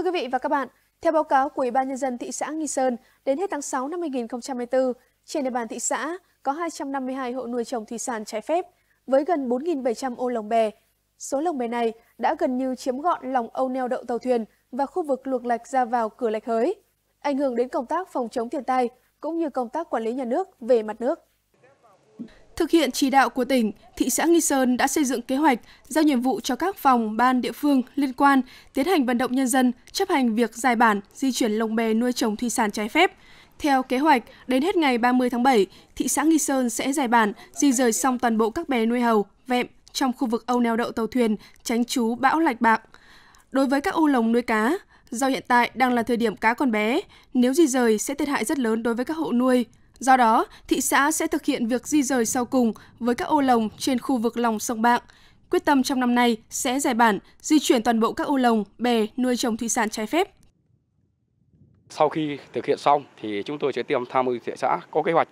Thưa quý vị và các bạn, theo báo cáo của Ủy ban Nhân dân thị xã Nghi Sơn, đến hết tháng 6 năm 2024, trên địa bàn thị xã có 252 hộ nuôi trồng thủy sản trái phép, với gần 4.700 ô lồng bè. Số lồng bè này đã gần như chiếm gọn lòng âu neo đậu tàu thuyền và khu vực luộc lạch ra vào cửa lạch hới, ảnh hưởng đến công tác phòng chống thiên tai cũng như công tác quản lý nhà nước về mặt nước. Thực hiện chỉ đạo của tỉnh, thị xã Nghi Sơn đã xây dựng kế hoạch, giao nhiệm vụ cho các phòng, ban địa phương liên quan tiến hành vận động nhân dân chấp hành việc giải bản, di chuyển lồng bè nuôi trồng thủy sản trái phép. Theo kế hoạch, đến hết ngày 30 tháng 7, thị xã Nghi Sơn sẽ giải bản, di rời xong toàn bộ các bè nuôi hầu, vẹm trong khu vực âu neo đậu tàu thuyền, tránh trú bão lạch bạc. Đối với các ô lồng nuôi cá, do hiện tại đang là thời điểm cá còn bé, nếu di rời sẽ thiệt hại rất lớn đối với các hộ nuôi, Do đó, thị xã sẽ thực hiện việc di rời sau cùng với các ô lồng trên khu vực lòng sông Bạng. Quyết tâm trong năm nay sẽ giải bản, di chuyển toàn bộ các ô lồng, bè nuôi trồng thủy sản trái phép. Sau khi thực hiện xong thì chúng tôi sẽ tiêm tham mưu thị xã có kế hoạch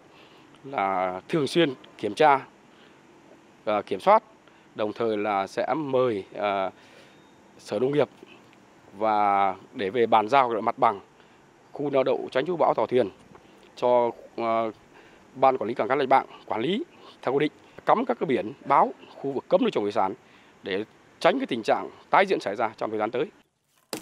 là thường xuyên kiểm tra, à, kiểm soát, đồng thời là sẽ mời à, sở nông nghiệp và để về bàn giao mặt bằng khu neo đậu tránh chú bão tàu thuyền cho ờ, ban quản lý cảng cá Lai Bạng quản lý theo quy định cấm các cái biển báo khu vực cấm nuôi trồng thủy sản để tránh cái tình trạng tái diễn xảy ra trong thời gian tới.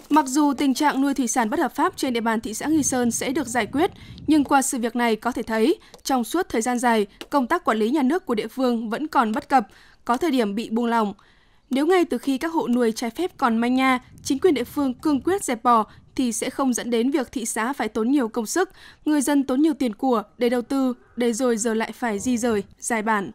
Mặc dù tình trạng nuôi thủy sản bất hợp pháp trên địa bàn thị xã Nghi Sơn sẽ được giải quyết, nhưng qua sự việc này có thể thấy, trong suốt thời gian dài, công tác quản lý nhà nước của địa phương vẫn còn bất cập, có thời điểm bị buông lỏng, nếu ngay từ khi các hộ nuôi trái phép còn manh nha, chính quyền địa phương cương quyết dẹp bỏ thì sẽ không dẫn đến việc thị xã phải tốn nhiều công sức, người dân tốn nhiều tiền của để đầu tư, để rồi giờ lại phải di rời, giải bản.